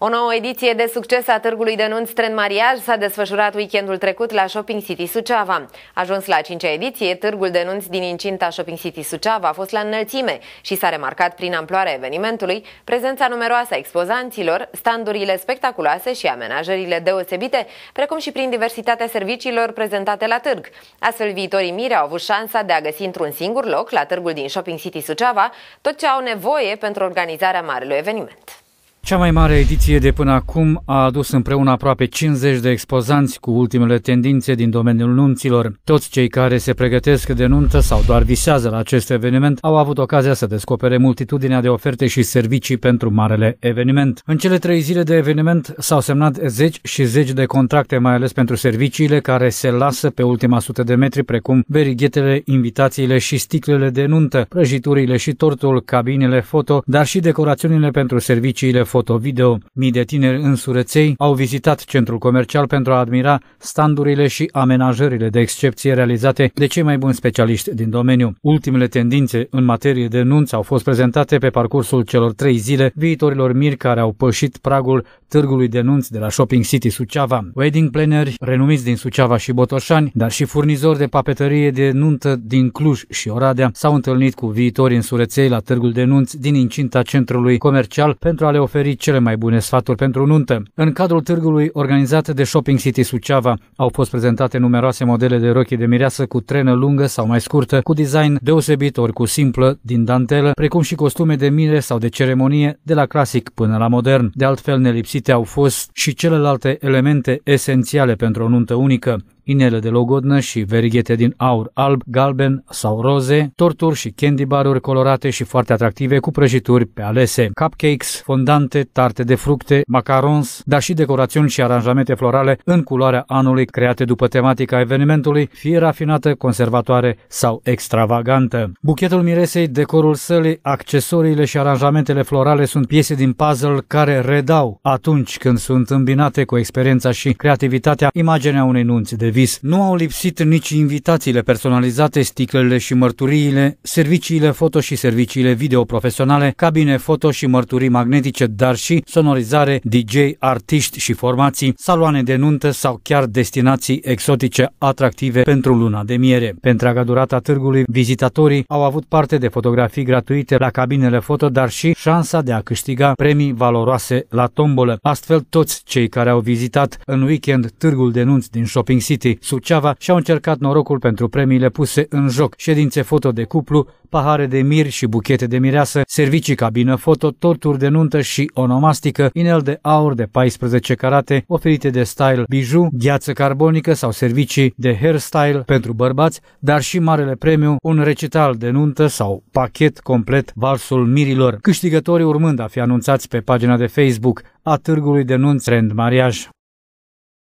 O nouă ediție de succes a târgului de nunți Tren Mariaj s-a desfășurat weekendul trecut la Shopping City Suceava. Ajuns la a cincea ediție, târgul de nunți din incinta Shopping City Suceava a fost la înălțime și s-a remarcat prin amploarea evenimentului prezența numeroasă a expozanților, standurile spectaculoase și amenajările deosebite, precum și prin diversitatea serviciilor prezentate la târg. Astfel, viitorii mire au avut șansa de a găsi într-un singur loc, la târgul din Shopping City Suceava, tot ce au nevoie pentru organizarea marelui eveniment. Cea mai mare ediție de până acum a adus împreună aproape 50 de expozanți cu ultimele tendințe din domeniul nunților. Toți cei care se pregătesc de nuntă sau doar visează la acest eveniment au avut ocazia să descopere multitudinea de oferte și servicii pentru marele eveniment. În cele trei zile de eveniment s-au semnat zeci și zeci de contracte, mai ales pentru serviciile care se lasă pe ultima sută de metri, precum berighetele, invitațiile și sticlele de nuntă, prăjiturile și tortul, cabinele foto, dar și decorațiunile pentru serviciile Foto, video. mii de tineri însurăței au vizitat centrul comercial pentru a admira standurile și amenajările de excepție realizate de cei mai buni specialiști din domeniu. Ultimele tendințe în materie de nunți au fost prezentate pe parcursul celor trei zile viitorilor miri care au pășit pragul târgului de nunți de la Shopping City Suceava, wedding planneri renumiți din Suceava și Botoșani, dar și furnizori de papetărie de nuntă din Cluj și Oradea s-au întâlnit cu viitorii sureței la târgul de nunți din incinta centrului comercial pentru a le oferi cele mai bune sfaturi pentru nuntă. În cadrul târgului organizat de Shopping City Suceava au fost prezentate numeroase modele de rochii de mireasă cu trenă lungă sau mai scurtă, cu design deosebit ori cu simplă, din dantelă, precum și costume de mire sau de ceremonie, de la clasic până la modern. De altfel, ne lipsi folosite au fost și celelalte elemente esențiale pentru o nuntă unică, inele de logodnă și verighete din aur alb, galben sau roze, torturi și candy baruri colorate și foarte atractive cu prăjituri pe alese, cupcakes, fondante, tarte de fructe, macarons, dar și decorațiuni și aranjamente florale în culoarea anului create după tematica evenimentului, fie rafinată, conservatoare sau extravagantă. Buchetul miresei, decorul sălii, accesoriile și aranjamentele florale sunt piese din puzzle care redau atunci când sunt îmbinate cu experiența și creativitatea imaginea unei nunți de vis. Nu au lipsit nici invitațiile personalizate, sticlele și mărturiile, serviciile foto și serviciile video profesionale, cabine foto și mărturii magnetice, dar și sonorizare, DJ, artiști și formații, saloane de nuntă sau chiar destinații exotice atractive pentru luna de miere. Pentru a durata târgului, vizitatorii au avut parte de fotografii gratuite la cabinele foto, dar și șansa de a câștiga premii valoroase la tombolă. Astfel, toți cei care au vizitat în weekend târgul de nunți din Shopping City Pitești, Suceava și-au încercat norocul pentru premiile puse în joc, ședințe foto de cuplu, pahare de mir și buchete de mireasă, servicii cabină foto, torturi de nuntă și onomastică, inel de aur de 14 carate, oferite de style bijou, gheață carbonică sau servicii de hairstyle pentru bărbați, dar și marele premiu, un recital de nuntă sau pachet complet Valsul Mirilor, câștigătorii urmând a fi anunțați pe pagina de Facebook a târgului de nunți Trend Mariaj.